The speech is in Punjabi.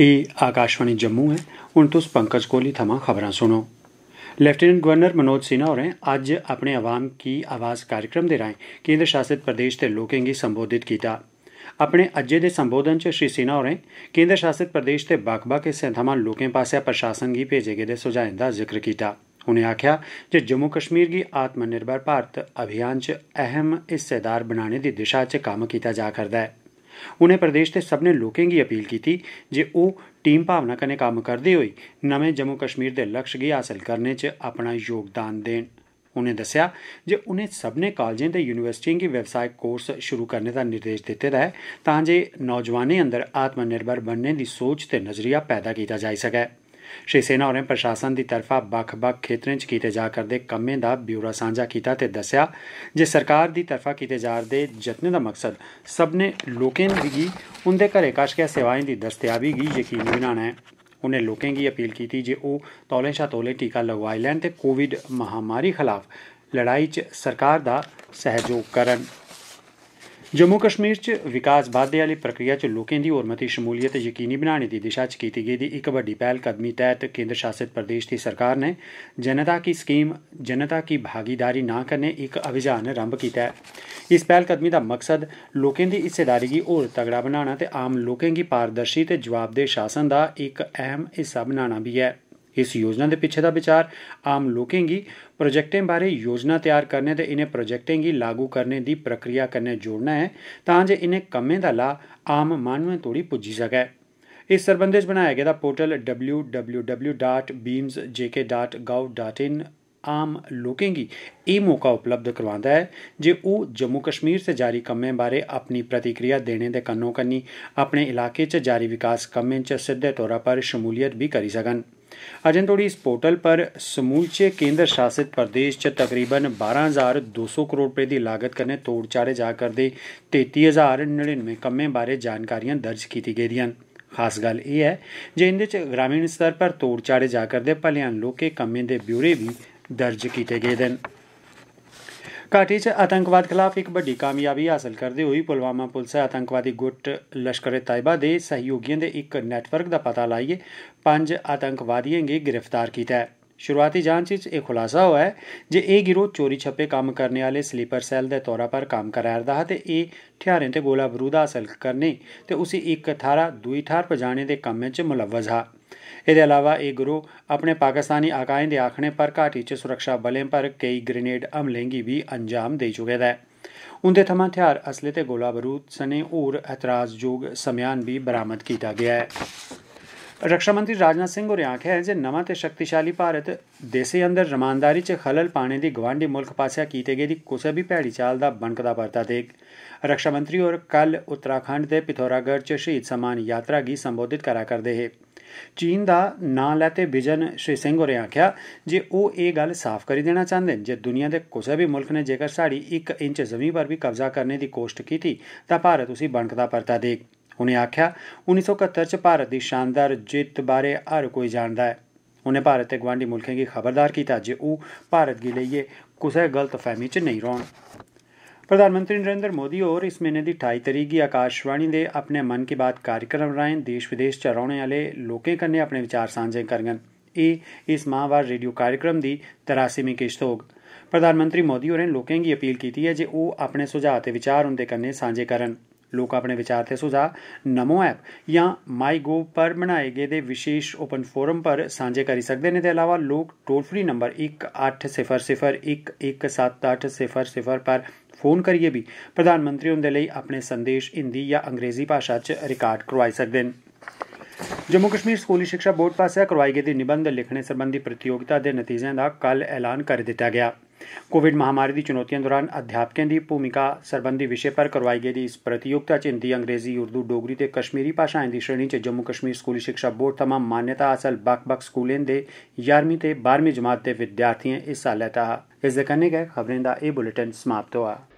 ਇਹ ਆਕਾਸ਼ਵਾਣੀ ਜੰਮੂ ਹੈ ਹੁਣ ਤੁਸੀਂ ਪੰਕਜ ਕੋਲੀ ਥਮਾ ਖਬਰਾਂ ਸੁਣੋ लेफ्टिनेंट गवर्नर मनोज सिन्हा होरें अज्ज अपने अवाम की आवाज़ कार्यक्रम दे राहें केंद्र शासित प्रदेश के लोगों गी संबोधित कीता ਆਪਣੇ ਅੱਜ ਦੇ ਸੰਬੋਧਨ ਚ ਸ਼੍ਰੀ ਸਿਨਾ ਹੋਰੇ ਕੇਂਦਰ ਸ਼ਾਸਿਤ ਪ੍ਰਦੇਸ਼ ਤੇ ਬਾਕਬਾ ਕੇ ਸੰਧਮਾਨ ਲੋਕਾਂ ਪਾਸੇ ਪ੍ਰਸ਼ਾਸਨ ਗੀ ਭੇਜੇ ਗਏ ਦੇ ਸੁਝਾਅ ਦਾ ਜ਼ਿਕਰ ਕੀਤਾ ਉਨੇ ਆਖਿਆ ਕਿ ਜੰਮੂ ਕਸ਼ਮੀਰ ਦੀ ਆਤਮਨਿਰਭਰ ਭਾਰਤ ਅਭਿਆਨ ਚ ਅਹਿਮ ਹਿੱਸੇਦਾਰ ਬਣਾਉਣ ਦੀ ਦਿਸ਼ਾ ਚ ਕੰਮ ਕੀਤਾ ਜਾ ਕਰਦਾ ਹੈ ਉਨੇ ਪ੍ਰਦੇਸ਼ ਤੇ ਨੇ ਲੋਕਾਂ ਦੀ ਅਪੀਲ ਕੀਤੀ ਜੇ ਉਹ ਟੀਮ ਭਾਵਨਾ ਕਨੇ ਕੰਮ ਕਰਦੇ ਹੋਏ ਨਵੇਂ ਜੰਮੂ ਕਸ਼ਮੀਰ ਦੇ ਲਕਸ਼ ਗੀ ਹਾਸਲ ਕਰਨੇ ਚ ਆਪਣਾ ਯੋਗਦਾਨ ਦੇਣ ਉਨੇ ਦੱਸਿਆ ਜੇ ਉਹਨੇ ਸਭਨੇ ਕਾਲਜਾਂ ਤੇ ਯੂਨੀਵਰਸਿਟੀਆਂ ਕੀ ਵੈਬਸਾਈਟ ਕੋਰਸ ਸ਼ੁਰੂ ਕਰਨ ਦਾ ਨਿਰਦੇਸ਼ ਦਿੱਤੇ ਰਹੇ ਤਾਂ ਜੇ ਨੌਜਵਾਨੇ ਅੰਦਰ ਆਤਮ ਨਿਰਭਰ ਬਣਨੇ ਦੀ ਸੋਚ ਤੇ ਨਜ਼ਰੀਆ ਪੈਦਾ ਕੀਤਾ ਜਾ ਸਕੇ ਸ਼੍ਰੀ ਸੇਨਾ ਹੋਰੇ ਪ੍ਰਸ਼ਾਸਨ ਦੀ ਤਰਫਾ ਬਖ-ਬਖ ਖੇਤਰਾਂ 'ਚ ਕੀਤੇ ਜਾ ਕਰਦੇ ਕੰਮਾਂ ਦਾ ਬਿਊਰਾ ਸਾਂਝਾ ਕੀਤਾ ਤੇ ਦੱਸਿਆ ਜੇ ਸਰਕਾਰ ਦੀ ਤਰਫਾ ਕੀਤੇ ਜਾ ਰਹੇ ਜਤਨੇ ਦਾ ਮਕਸਦ ਸਭਨੇ ਲੋਕਾਂ ਦੀ ਉਹਨਦੇ ਘਰੇ ਕਾਸ਼ਕਿਆ ਸੇਵਾਵਾਂ ਦੀ ਦਸਤਿਆਬੀ ਵੀ ਯਕੀਨੀ ਬਣਾਉਣਾ ਹੈ ਉਹਨੇ ਲੋਕਾਂ ਦੀ ਅਪੀਲ ਕੀਤੀ ਜੇ ਉਹ ਤੌਲੇ ਸ਼ਾ ਤੌਲੇ ਟੀਕਾ ਲਗਵਾਈ ਲੈਣ ਤੇ ਕੋਵਿਡ ਮਹਾਮਾਰੀ ਖਿਲਾਫ ਲੜਾਈ 'ਚ ਸਰਕਾਰ ਦਾ ਸਹਿਯੋਗ ਕਰਨ जम्मू कश्मीर च विकास बाद्दे आह्ली प्रक्रिया च लोकें दी होर मती शमूलियत यकीनी बनाने दी दिशा च कीती गेदी इक बड्डी पैह्लकदमी तैह्त केन्द्र शासित प्रदेश दी सरकार नै 'जनता की स्कीम जनता की भागीदारी' नां कन्नै इक अभियान रम्भ कीता ऐ इस पैह्लकदमी दा मकसद लोकें दी हिस्सेदारी गी होर तगड़ा बनाना ते आम लोकें गी पारदर्शी ते जवाबदेह शासन दा इक अहम हिस्सा बनाना बी ऐ इस योजना दे पिच्छे दा विचार आम लोकें गी प्रोजेक्टें बारै योजना त्यार करने ते इनें प्रोजेक्टें गी लागू करने दी प्रक्रिया कन्नै जोड़ना ऐ तां जे इनें कम्में दा लाह् आम माह्नुएं तोड़ी पुज्जी सकै इस सरबंधै च बनाया गेदा portal W W W dot beams JK dot gov dot in आम लोकें गी एह् मौका उपलब्ध करोआंदा ऐ जे ओह् जम्मू कश्मीर च जारी कम्में बारै अपनी प्रतिक्रिया देने दे कन्नो कन्नी अपने इलाके च जारी विकास कम्में च सिद्दे तौरा पर शमूलियत बी करी सकन ਅਜੰਤੋੜੀ ਇਸ ਪੋਰਟਲ ਪਰ ਸਮੂਲਚੇ ਕੇਂਦਰ ਸ਼ਾਸਿਤ ਪ੍ਰਦੇਸ਼ ਚ ਤਕਰੀਬਨ 12200 ਕਰੋੜ ਰੁਪਏ ਦੀ ਲਾਗਤ ਕਰਨੇ ਤੋੜ ਚਾੜੇ ਜਾ ਕਰਦੇ 33099 ਕੰਮੇ ਬਾਰੇ ਜਾਣਕਾਰੀਆਂ ਦਰਜ ਕੀਤੀ ਗਈਆਂ ਖਾਸ ਗੱਲ ਇਹ ਹੈ ਜੇ ਇਹਦੇ ਚ ਗ੍ਰਾਮੀਣ ਸਤਰ ਪਰ ਤੋੜ ਚਾੜੇ ਜਾ ਕਰਦੇ ਭਲਿਆਂ ਲੋਕੇ ਕੰਮੇ ਦੇ ਬਿਊਰੇ ਵੀ ਦਰਜ ਕੀਤੇ ਗਏ ਦਨ ਘਾਟੀ 'ਚ ਆਤੰਕਵਾਦ ਖਿਲਾਫ ਇੱਕ ਵੱਡੀ ਕਾਮਯਾਬੀ ਹਾਸਲ ਕਰਦੇ ਹੋਈ ਪੁਲਵਾਮਾ ਪੁਲਿਸ ਆਤੰਕਵਾਦੀ ਗੁੱਟ ਲਸ਼ਕਰ ਤਾਇਬਾ ਦੇ ਸਹਿਯੋਗੀਆਂ ਦੇ ਇੱਕ ਨੈਟਵਰਕ ਦਾ ਪਤਾ ਲਾਈਏ ਪੰਜ ਆਤੰਕਵਾਦੀਆਂ ਨੂੰ ਗ੍ਰਿਫਤਾਰ ਕੀਤਾ ਹੈ ਸ਼ੁਰੂਆਤੀ ਜਾਂਚ ਵਿੱਚ ਇਹ ਖੁਲਾਸਾ ਹੋਇਆ ਹੈ ਜੇ ਇਹ ਗਿਰੋਹ ਚੋਰੀ ਛੱਪੇ ਕੰਮ ਕਰਨ ਵਾਲੇ ਸਲੀਪਰ ਸੈੱਲ ਦੇ ਤੌਰ 'ਤੇ ਕੰਮ ਕਰ ਰਿਹਾ ਹੈ ਤੇ ਇਹ ਠਿਆਰੇ ਤੇ ਗੋਲਾ ਬਰੂਦ ਹਾਸਲ ਕਰਨੇ ਤੇ ਉਸੇ ਇੱਕ ਥਾਰਾ ਦੂਈ ਥਾਰ ਪਜਾਣੇ ਦੇ ਕੰਮ 'ਚ ਮੁਲਵਜ਼ ਹੈ ਇਹਦੇ ਇਲਾਵਾ ਇਹ ਗਰੂ ਆਪਣੇ ਪਾਕਿਸਤਾਨੀ ਆਕਾਇਂ ਦੇ ਆਖਣੇ ਪਰ ਘਾਟੀ ਚ ਸੁਰੱਖਿਆ ਬਲੇਂ ਪਰ ਕਈ ਗ੍ਰੇਨੇਡ ਹਮਲੇਂਗੀ ਵੀ ਅੰਜਾਮ ਦੇ ਚੁਕੇ ਦਾ ਉਹਦੇ ਥਮਾਂ ਹਥਿਆਰ ਅਸਲੇ ਤੇ ਗੋਲਾ ਬਰੂਦ ਸਨੇ ਹੋਰ ਇਤਰਾਜ਼ਯੋਗ ਸਮਿਆਨ ਵੀ ਬਰਾਮਦ ਕੀਤਾ ਗਿਆ ਹੈ ਰੱਖਿਆ ਮੰਤਰੀ ਰਾਜਨਾਥ ਸਿੰਘ ਹੋਰ ਆਖਿਆ ਹੈ ਜੇ ਨਵਾਂ ਤੇ ਸ਼ਕਤੀਸ਼ਾਲੀ ਭਾਰਤ ਦੇਸੇ ਅੰਦਰ ਰਮਾਨਦਾਰੀ ਚ ਖਲਲ ਪਾਣੇ ਦੀ ਗਵਾਂਡੀ ਮੁਲਕ ਪਾਸਿਆ ਕੀਤੇ ਗਏ ਦੀ ਕੋਸੇ ਵੀ ਭੈੜੀ ਚਾਲ ਦਾ ਬਣਕਦਾ ਵਰਤਾ ਦੇ ਰੱਖਿਆ ਮੰਤਰੀ ਹੋਰ ਕੱਲ ਉਤਰਾਖੰਡ ਦੇ ਪਿਥੋਰਾਗੜ ਚ ਸ਼ਹੀਦ ਸਮਾਨ ਯਾਤਰਾ ਗੀ ਸੰਬੋਧਿਤ ਕਰਾ ਕਰਦੇ ਹੈ ਚੀਨ ਦਾ ਨਾਂ ਲੈਤੇ ਵਿਜਨ ਸ਼੍ਰੀ ਸਿੰਘ ਹੋਰੇ ਆਖਿਆ ਜੇ ਉਹ ਇਹ ਗੱਲ ਸਾਫ਼ ਕਰੀ ਦੇਣਾ ਚਾਹੁੰਦੇ ਜੇ ਦੁਨੀਆ ਦੇ ਕੋਈ ਵੀ ਮੁਲਕ ਨੇ ਜੇਕਰ ਸਾਡੀ 1 ਇੰਚ ਜ਼ਮੀਨ ਪਰ ਵੀ ਕਬਜ਼ਾ ਕਰਨ ਦੀ ਕੋਸ਼ਿਸ਼ ਕੀਤੀ ਤਾਂ ਭਾਰਤ ਉਸੇ ਬਣਕਦਾ ਪਰਤਾ ਦੇ ਉਹਨੇ ਆਖਿਆ 1971 ਚ ਭਾਰਤ ਦੀ ਸ਼ਾਨਦਾਰ ਜਿੱਤ ਬਾਰੇ ਹਰ ਕੋਈ ਜਾਣਦਾ ਹੈ ਉਹਨੇ ਭਾਰਤ ਤੇ ਗਵਾਂਢੀ ਮੁਲਕਾਂ ਦੀ ਖਬਰਦਾਰ ਕੀਤਾ ਜੇ ਉਹ ਭਾਰਤ ਦੇ ਕੋਈ ਗਲਤ ਫਹਿਮੀ ਚ ਨਹੀਂ ਰਹਿਣ ਪ੍ਰਧਾਨ ਮੰਤਰੀ ਨਰਿੰਦਰ ਮੋਦੀ ਹੋਰ ਇਸ ਮਹੀਨੇ ਦੀ 28 ਤਰੀਕ ਦੀ ਆਕਾਸ਼ਵਾਣੀ ਦੇ ਆਪਣੇ ਮਨ ਕੀ ਬਾਤ ਕਾਰਜਕ੍ਰਮ ਰਾਹੀਂ ਦੇਸ਼ ਵਿਦੇਸ਼ ਚ ਰਹਿਣੇ ਵਾਲੇ ਲੋਕਾਂ ਕੰਨੇ ਆਪਣੇ ਵਿਚਾਰ ਸਾਂਝੇ ਕਰਨਗੇ ਇਹ ਇਸ ਮਾਹਵਾਰ ਰੇਡੀਓ ਕਾਰਜਕ੍ਰਮ ਦੀ 83ਵੀਂ ਕਿਸ਼ਤ ਹੋਗ ਪ੍ਰਧਾਨ ਮੰਤਰੀ ਮੋਦੀ ਹੋਰ ਨੇ ਲੋਕਾਂ ਦੀ ਅਪੀਲ ਕੀਤੀ ਹੈ ਜੇ ਉਹ ਆਪਣੇ ਸੁਝਾਅ ਤੇ ਵਿਚਾਰ ਹੁੰਦੇ ਕੰਨੇ ਸਾਂਝੇ ਕਰਨ ਲੋਕ ਆਪਣੇ ਵਿਚਾਰ ਤੇ ਸੁਝਾਅ ਨਮੋ ਐਪ ਜਾਂ ਮਾਈ ਗੋ ਪਰ ਬਣਾਏ ਗਏ ਦੇ ਵਿਸ਼ੇਸ਼ ਓਪਨ ਫੋਰਮ ਪਰ ਸਾਂਝੇ ਕਰ ਸਕਦੇ ਨੇ ਤੇ ਇਲਾਵਾ ਲੋਕ ਟੋਲ ਫ੍ਰੀ ਨੰਬਰ 1800117800 ਪਰ ਫੋਨ ਕਰੀਏ ਵੀ ਪ੍ਰਧਾਨ ਮੰਤਰੀ ਹੁੰਦੇ ਲਈ ਆਪਣੇ ਸੰਦੇਸ਼ ਹਿੰਦੀ ਜਾਂ ਅੰਗਰੇਜ਼ੀ ਭਾਸ਼ਾ 'ਚ ਰਿਕਾਰਡ ਕਰਵਾਈ ਸਕਦੇ ਨੇ ਜੰਮੂ ਕਸ਼ਮੀਰ ਸਕੂਲੀ ਸਿੱਖਿਆ ਬੋਰਡ ਪਾਸਿਆ ਕਰਵਾਈ ਗਈ ਨਿਬੰਧ ਲਿਖਣੇ ਸੰਬੰਧੀ ਪ੍ਰਤੀਯੋਗਤਾ ਦੇ ਨਤੀਜਿਆਂ ਦਾ ਕੱਲ ਐਲਾਨ ਕਰ ਦਿੱਤਾ ਗਿਆ ਕੋਵਿਡ ਮਹਾਮਾਰੀ ਦੀ ਚੁਣੌਤੀਆਂ ਦੌਰਾਨ ਅਧਿਆਪਕਾਂ ਦੀ ਭੂਮਿਕਾ ਸੰਬੰਧੀ ਵਿਸ਼ੇ ਪਰ ਕਰਵਾਈ ਗਈ ਇਸ ਪ੍ਰਤੀਯੋगिता 'ਚ ਹਿੰਦੀ, ਅੰਗਰੇਜ਼ੀ, ਉਰਦੂ, ਡੋਗਰੀ ਤੇ ਕਸ਼ਮੀਰੀ ਭਾਸ਼ਾਵਾਂ ਦੀ ਸ਼੍ਰੇਣੀ 'ਚ ਜੰਮੂ ਕਸ਼ਮੀਰ ਸਕੂਲੀ ਸਿੱਖਿਆ ਬੋਰਡ ਤਮਾਮ ਮਾਨਤਾ ਹਾਸਲ ਬਕ-ਬਕ ਸਕੂਲਾਂ ਦੇ 11ਵੀਂ ਤੇ 12ਵੀਂ ਜਮਾਤ ਦੇ ਵਿਦਿਆਰਥੀਆਂ ਹਿੱਸਾ ਲੈਤਾ ਇਸ ਦੇ ਕਨੇ ਗਏ ਖਬਰਾਂ ਦਾ ਇਹ ਬੁਲੇਟਿਨ ਸਮਾਪਤ ਹੋਇਆ